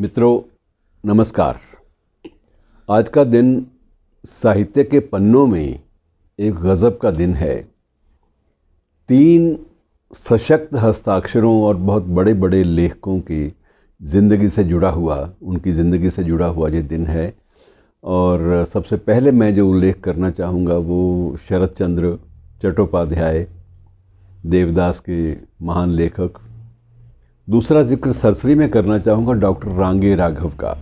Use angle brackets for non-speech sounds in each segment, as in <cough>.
मित्रों नमस्कार आज का दिन साहित्य के पन्नों में एक गज़ब का दिन है तीन सशक्त हस्ताक्षरों और बहुत बड़े बड़े लेखकों की ज़िंदगी से जुड़ा हुआ उनकी ज़िंदगी से जुड़ा हुआ ये दिन है और सबसे पहले मैं जो उल्लेख करना चाहूँगा वो शरत चंद्र चट्टोपाध्याय देवदास के महान लेखक दूसरा जिक्र सरसरी में करना चाहूँगा डॉक्टर रांगे राघव का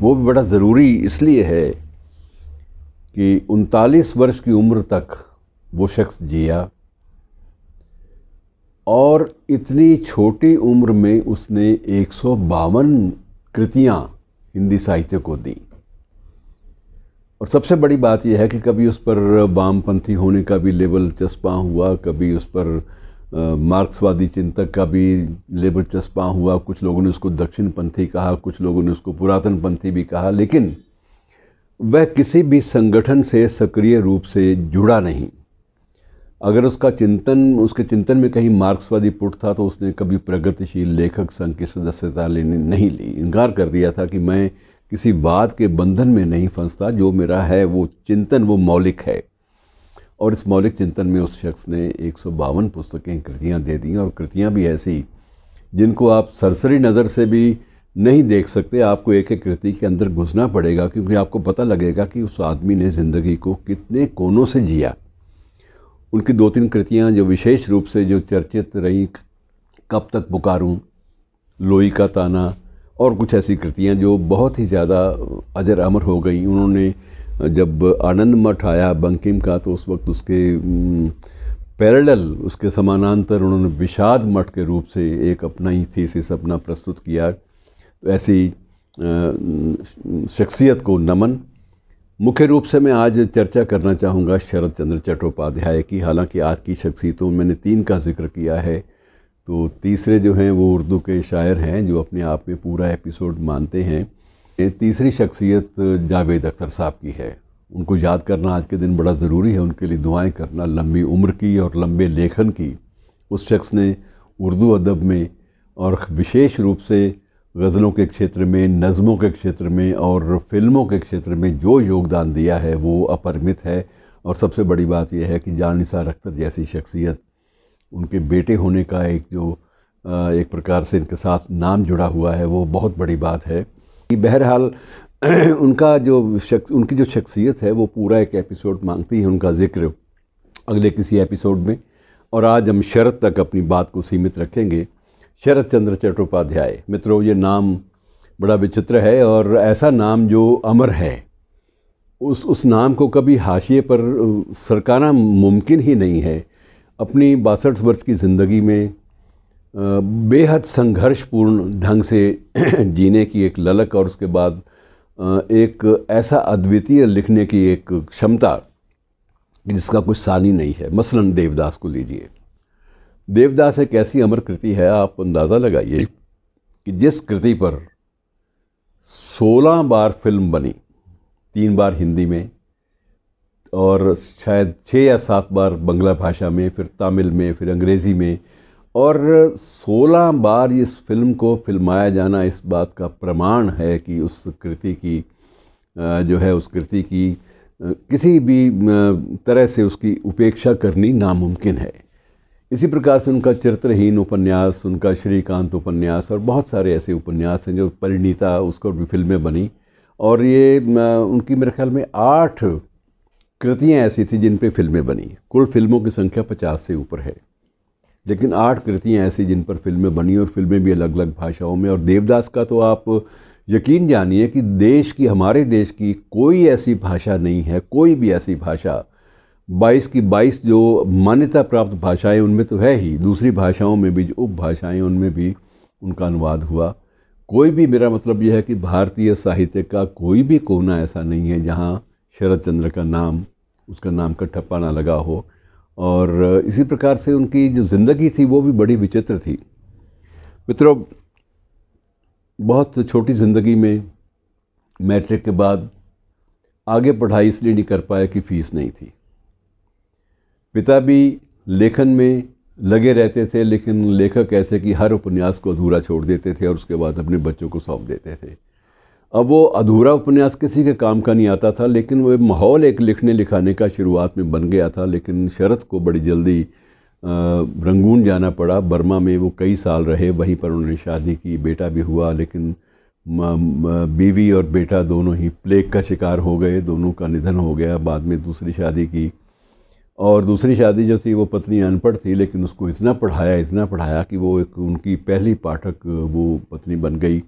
वो भी बड़ा ज़रूरी इसलिए है कि उनतालीस वर्ष की उम्र तक वो शख्स जिया और इतनी छोटी उम्र में उसने एक सौ बावन कृतियाँ हिंदी साहित्य को दी और सबसे बड़ी बात यह है कि कभी उस पर वामपंथी होने का भी लेवल चस्पा हुआ कभी उस पर मार्क्सवादी चिंतक का भी लेबर चस्पा हुआ कुछ लोगों ने उसको दक्षिणपंथी कहा कुछ लोगों ने उसको पुरातनपंथी भी कहा लेकिन वह किसी भी संगठन से सक्रिय रूप से जुड़ा नहीं अगर उसका चिंतन उसके चिंतन में कहीं मार्क्सवादी पुट था तो उसने कभी प्रगतिशील लेखक संघ की सदस्यता लेने नहीं ली इनकार कर दिया था कि मैं किसी वाद के बंधन में नहीं फंसता जो मेरा है वो चिंतन वो मौलिक है और इस मौलिक चिंतन में उस शख्स ने एक पुस्तकें कृतियाँ दे दी और कृतियाँ भी ऐसी जिनको आप सरसरी नज़र से भी नहीं देख सकते आपको एक एक कृति के अंदर घुसना पड़ेगा क्योंकि आपको पता लगेगा कि उस आदमी ने ज़िंदगी को कितने कोनों से जिया उनकी दो तीन कृतियाँ जो विशेष रूप से जो चर्चित रहीं कब तक पुकारूँ लोई का ताना और कुछ ऐसी कृतियाँ जो बहुत ही ज़्यादा अजर अमर हो गई उन्होंने जब आनंद मठ आया बंकिम का तो उस वक्त उसके पैरेलल उसके समानांतर उन्होंने विषाद मठ के रूप से एक अपना ही थीसिस अपना प्रस्तुत किया तो ऐसी शख्सियत को नमन मुख्य रूप से मैं आज चर्चा करना चाहूँगा शरद चंद्र चट्टोपाध्याय की हालांकि आज की शख्सियतों मैंने तीन का जिक्र किया है तो तीसरे जो हैं वो उर्दू के शायर हैं जो अपने आप में पूरा एपिसोड मानते हैं ये तीसरी शख्सियत जावेद अख्तर साहब की है उनको याद करना आज के दिन बड़ा ज़रूरी है उनके लिए दुआएं करना लंबी उम्र की और लंबे लेखन की उस शख्स ने उर्दू अदब में और विशेष रूप से गज़लों के क्षेत्र में नज़मों के क्षेत्र में और फिल्मों के क्षेत्र में जो योगदान दिया है वो अपरिमित है और सबसे बड़ी बात यह है कि जानसार अख्तर जैसी शख्सियत उनके बेटे होने का एक जो एक प्रकार से इनके साथ नाम जुड़ा हुआ है वो बहुत बड़ी बात है कि बहरहाल <clears throat> उनका जो शख्स उनकी जो शख्सियत है वो पूरा एक एपिसोड मांगती है उनका ज़िक्र अगले किसी एपिसोड में और आज हम शरद तक अपनी बात को सीमित रखेंगे शरद चंद्र चट्टोपाध्याय मित्रों ये नाम बड़ा विचित्र है और ऐसा नाम जो अमर है उस उस नाम को कभी हाशिए पर सरकाना मुमकिन ही नहीं है अपनी बासठ वर्ष की ज़िंदगी में बेहद संघर्षपूर्ण ढंग से <clears throat> जीने की एक ललक और उसके बाद एक ऐसा अद्वितीय लिखने की एक क्षमता जिसका कुछ सानी नहीं है मसलन देवदास को लीजिए देवदास एक ऐसी अमर कृति है आप अंदाज़ा लगाइए कि जिस कृति पर 16 बार फिल्म बनी तीन बार हिंदी में और शायद छः या सात बार बंगला भाषा में फिर तमिल में फिर अंग्रेज़ी में और 16 बार इस फिल्म को फिल्माया जाना इस बात का प्रमाण है कि उस कृति की जो है उस कृति की किसी भी तरह से उसकी उपेक्षा करनी नामुमकिन है इसी प्रकार से उनका चरित्रहीन उपन्यास उनका श्रीकांत उपन्यास और बहुत सारे ऐसे उपन्यास हैं जो परिणीता उसको भी फिल्में बनी और ये उनकी मेरे ख्याल में आठ कृतियाँ ऐसी थी जिन पे फिल्में बनी कुल फिल्मों की संख्या पचास से ऊपर है लेकिन आठ कृतियाँ ऐसी जिन पर फिल्में बनी और फिल्में भी अलग अलग भाषाओं में और देवदास का तो आप यकीन जानिए कि देश की हमारे देश की कोई ऐसी भाषा नहीं है कोई भी ऐसी भाषा 22 की 22 जो मान्यता प्राप्त भाषाएं उनमें तो है ही दूसरी भाषाओं में भी जो उपभाषाएँ उनमें भी उनका अनुवाद हुआ कोई भी मेरा मतलब यह है कि भारतीय साहित्य का कोई भी कोना ऐसा नहीं है जहाँ शरद चंद्र का नाम उसका नाम का ठप्पा ना लगा हो और इसी प्रकार से उनकी जो ज़िंदगी थी वो भी बड़ी विचित्र थी मित्रों बहुत छोटी ज़िंदगी में मैट्रिक के बाद आगे पढ़ाई इसलिए नहीं कर पाया कि फ़ीस नहीं थी पिता भी लेखन में लगे रहते थे लेकिन लेखक ऐसे कि हर उपन्यास को अधूरा छोड़ देते थे और उसके बाद अपने बच्चों को सौंप देते थे अब वो अधूरा उपन्यास किसी के काम का नहीं आता था लेकिन वह माहौल एक लिखने लिखाने का शुरुआत में बन गया था लेकिन शरत को बड़ी जल्दी रंगून जाना पड़ा बर्मा में वो कई साल रहे वहीं पर उन्होंने शादी की बेटा भी हुआ लेकिन बीवी और बेटा दोनों ही प्लेग का शिकार हो गए दोनों का निधन हो गया बाद में दूसरी शादी की और दूसरी शादी जो थी वो पत्नी अनपढ़ थी लेकिन उसको इतना पढ़ाया इतना पढ़ाया कि वो एक उनकी पहली पाठक वो पत्नी बन गई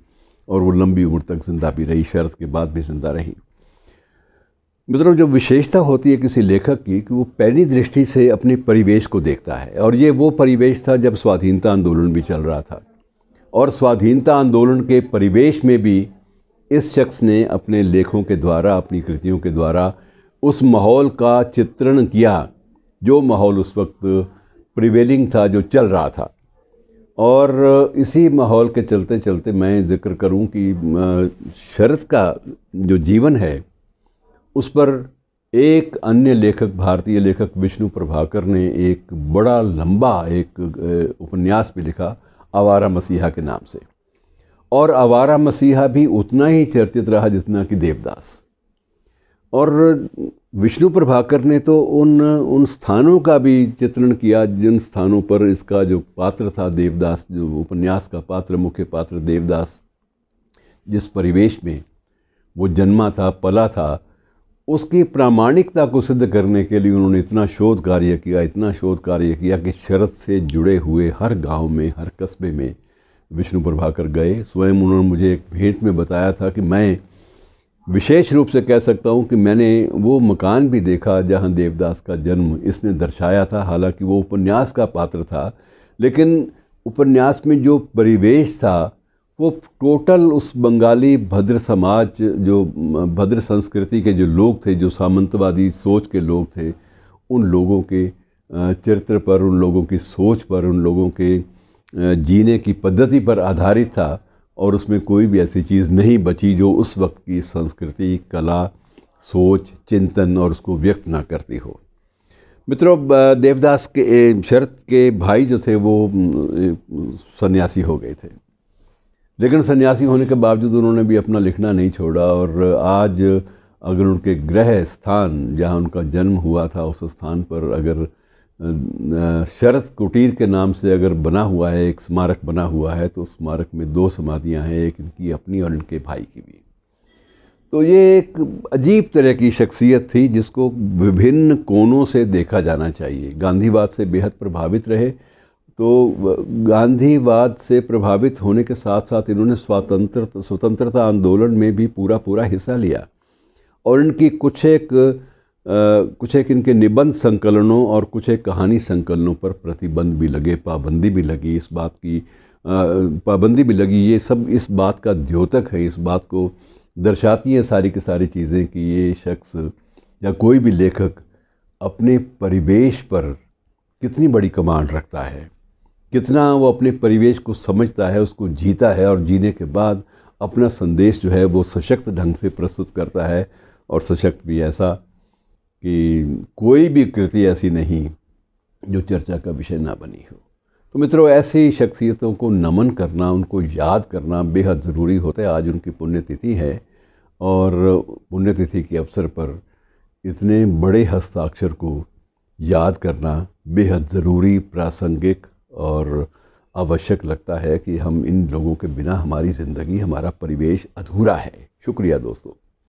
और वो लंबी उम्र तक ज़िंदा भी रही शर्त के बाद भी ज़िंदा रही मतलब जो विशेषता होती है किसी लेखक की कि वो पहली दृष्टि से अपने परिवेश को देखता है और ये वो परिवेश था जब स्वाधीनता आंदोलन भी चल रहा था और स्वाधीनता आंदोलन के परिवेश में भी इस शख्स ने अपने लेखों के द्वारा अपनी कृतियों के द्वारा उस माहौल का चित्रण किया जो माहौल उस वक्त प्रिवेलिंग था जो चल रहा था और इसी माहौल के चलते चलते मैं ज़िक्र करूं कि शरद का जो जीवन है उस पर एक अन्य लेखक भारतीय लेखक विष्णु प्रभाकर ने एक बड़ा लंबा एक उपन्यास भी लिखा आवारा मसीहा के नाम से और आवारा मसीहा भी उतना ही चर्चित रहा जितना कि देवदास और विष्णु प्रभाकर ने तो उन उन स्थानों का भी चित्रण किया जिन स्थानों पर इसका जो पात्र था देवदास जो उपन्यास का पात्र मुख्य पात्र देवदास जिस परिवेश में वो जन्मा था पला था उसकी प्रामाणिकता को सिद्ध करने के लिए उन्होंने इतना शोध कार्य किया इतना शोध कार्य किया कि शरत से जुड़े हुए हर गांव में हर कस्बे में विष्णु प्रभाकर गए स्वयं उन्होंने मुझे एक भेंट में बताया था कि मैं विशेष रूप से कह सकता हूँ कि मैंने वो मकान भी देखा जहाँ देवदास का जन्म इसने दर्शाया था हालांकि वो उपन्यास का पात्र था लेकिन उपन्यास में जो परिवेश था वो टोटल उस बंगाली भद्र समाज जो भद्र संस्कृति के जो लोग थे जो सामंतवादी सोच के लोग थे उन लोगों के चरित्र पर उन लोगों की सोच पर उन लोगों के जीने की पद्धति पर आधारित था और उसमें कोई भी ऐसी चीज़ नहीं बची जो उस वक्त की संस्कृति कला सोच चिंतन और उसको व्यक्त ना करती हो मित्रों देवदास के शरत के भाई जो थे वो सन्यासी हो गए थे लेकिन सन्यासी होने के बावजूद उन्होंने भी अपना लिखना नहीं छोड़ा और आज अगर उनके ग्रह स्थान जहाँ उनका जन्म हुआ था उस स्थान पर अगर शरद कुटीर के नाम से अगर बना हुआ है एक स्मारक बना हुआ है तो उस स्मारक में दो समाधियां हैं एक इनकी अपनी और इनके भाई की भी तो ये एक अजीब तरह की शख्सियत थी जिसको विभिन्न कोणों से देखा जाना चाहिए गांधीवाद से बेहद प्रभावित रहे तो गांधीवाद से प्रभावित होने के साथ साथ इन्होंने स्वतंत्रता स्वतंत्रता आंदोलन में भी पूरा पूरा हिस्सा लिया और इनकी कुछ एक कुछ एक इनके निबंध संकलनों और कुछ एक कहानी संकलनों पर प्रतिबंध भी लगे पाबंदी भी लगी इस बात की पाबंदी भी लगी ये सब इस बात का द्योतक है इस बात को दर्शाती है सारी की सारी चीज़ें कि ये शख्स या कोई भी लेखक अपने परिवेश पर कितनी बड़ी कमांड रखता है कितना वो अपने परिवेश को समझता है उसको जीता है और जीने के बाद अपना संदेश जो है वो सशक्त ढंग से प्रस्तुत करता है और सशक्त भी ऐसा कि कोई भी कृति ऐसी नहीं जो चर्चा का विषय ना बनी हो तो मित्रों ऐसी शख्सियतों को नमन करना उनको याद करना बेहद ज़रूरी होता है आज उनकी पुण्यतिथि है और पुण्यतिथि के अवसर पर इतने बड़े हस्ताक्षर को याद करना बेहद ज़रूरी प्रासंगिक और आवश्यक लगता है कि हम इन लोगों के बिना हमारी ज़िंदगी हमारा परिवेश अधूरा है शुक्रिया दोस्तों